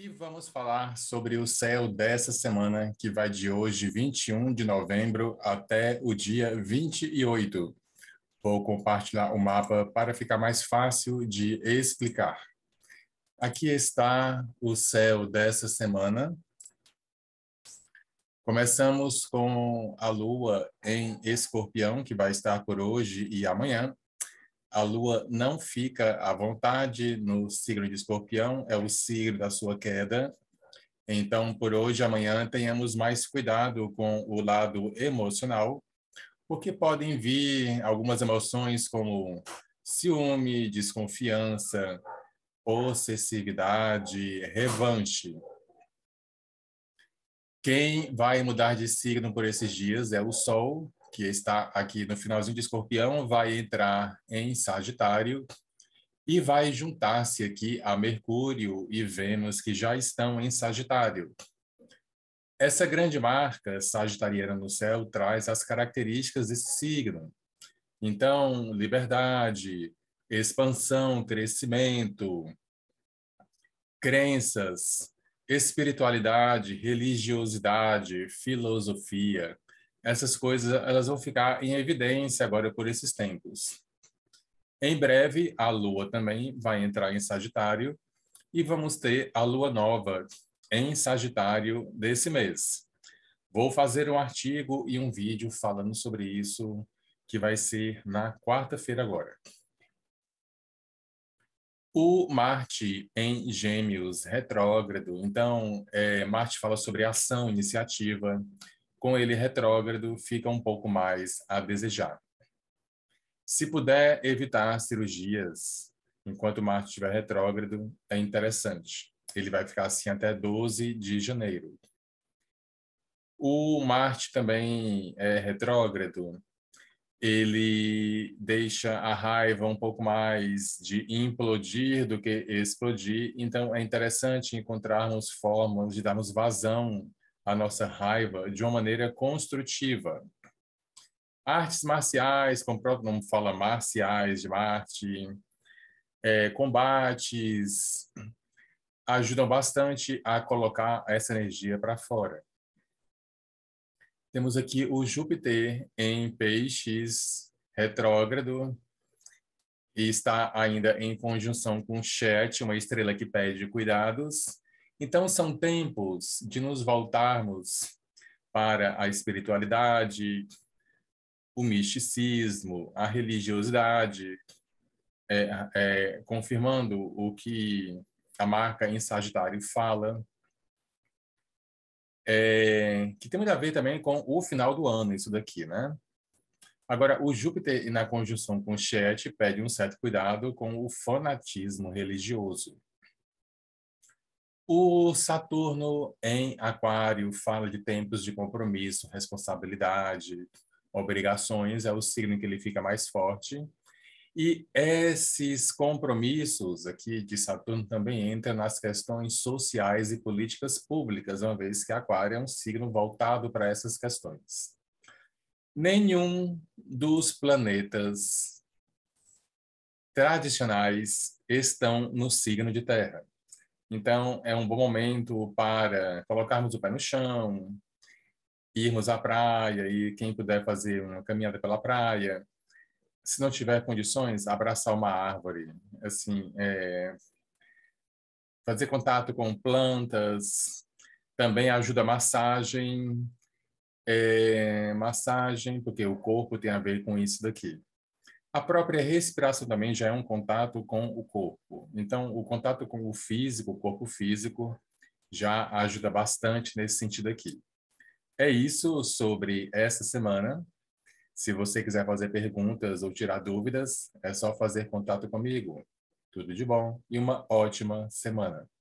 E vamos falar sobre o céu dessa semana, que vai de hoje, 21 de novembro, até o dia 28. Vou compartilhar o mapa para ficar mais fácil de explicar. Aqui está o céu dessa semana. Começamos com a lua em escorpião, que vai estar por hoje e amanhã, a lua não fica à vontade no signo de escorpião, é o signo da sua queda. Então, por hoje, amanhã, tenhamos mais cuidado com o lado emocional, porque podem vir algumas emoções como ciúme, desconfiança, possessividade, revanche. Quem vai mudar de signo por esses dias é o Sol, que está aqui no finalzinho de Escorpião, vai entrar em Sagitário e vai juntar-se aqui a Mercúrio e Vênus, que já estão em Sagitário. Essa grande marca sagitariana no céu traz as características desse signo. Então, liberdade, expansão, crescimento, crenças, espiritualidade, religiosidade, filosofia, essas coisas elas vão ficar em evidência agora por esses tempos. Em breve, a Lua também vai entrar em Sagitário e vamos ter a Lua nova em Sagitário desse mês. Vou fazer um artigo e um vídeo falando sobre isso, que vai ser na quarta-feira agora. O Marte em Gêmeos retrógrado. Então, é, Marte fala sobre ação, iniciativa, com ele retrógrado, fica um pouco mais a desejar. Se puder evitar cirurgias enquanto Marte estiver retrógrado, é interessante. Ele vai ficar assim até 12 de janeiro. O Marte também é retrógrado. Ele deixa a raiva um pouco mais de implodir do que explodir, então é interessante encontrarmos formas de darmos vazão a nossa raiva de uma maneira construtiva. Artes marciais, como o próprio nome fala, marciais de Marte, é, combates, ajudam bastante a colocar essa energia para fora. Temos aqui o Júpiter em peixes retrógrado e está ainda em conjunção com Chet, uma estrela que pede cuidados. Então, são tempos de nos voltarmos para a espiritualidade, o misticismo, a religiosidade, é, é, confirmando o que a marca em Sagitário fala, é, que tem muito a ver também com o final do ano, isso daqui, né? Agora, o Júpiter, na conjunção com Chet, pede um certo cuidado com o fanatismo religioso. O Saturno em Aquário fala de tempos de compromisso, responsabilidade, obrigações, é o signo que ele fica mais forte. E esses compromissos aqui de Saturno também entram nas questões sociais e políticas públicas, uma vez que Aquário é um signo voltado para essas questões. Nenhum dos planetas tradicionais estão no signo de Terra. Então, é um bom momento para colocarmos o pé no chão, irmos à praia e quem puder fazer uma caminhada pela praia. Se não tiver condições, abraçar uma árvore, assim, é... fazer contato com plantas, também ajuda a massagem, é... massagem, porque o corpo tem a ver com isso daqui. A própria respiração também já é um contato com o corpo. Então, o contato com o físico, o corpo físico, já ajuda bastante nesse sentido aqui. É isso sobre essa semana. Se você quiser fazer perguntas ou tirar dúvidas, é só fazer contato comigo. Tudo de bom e uma ótima semana.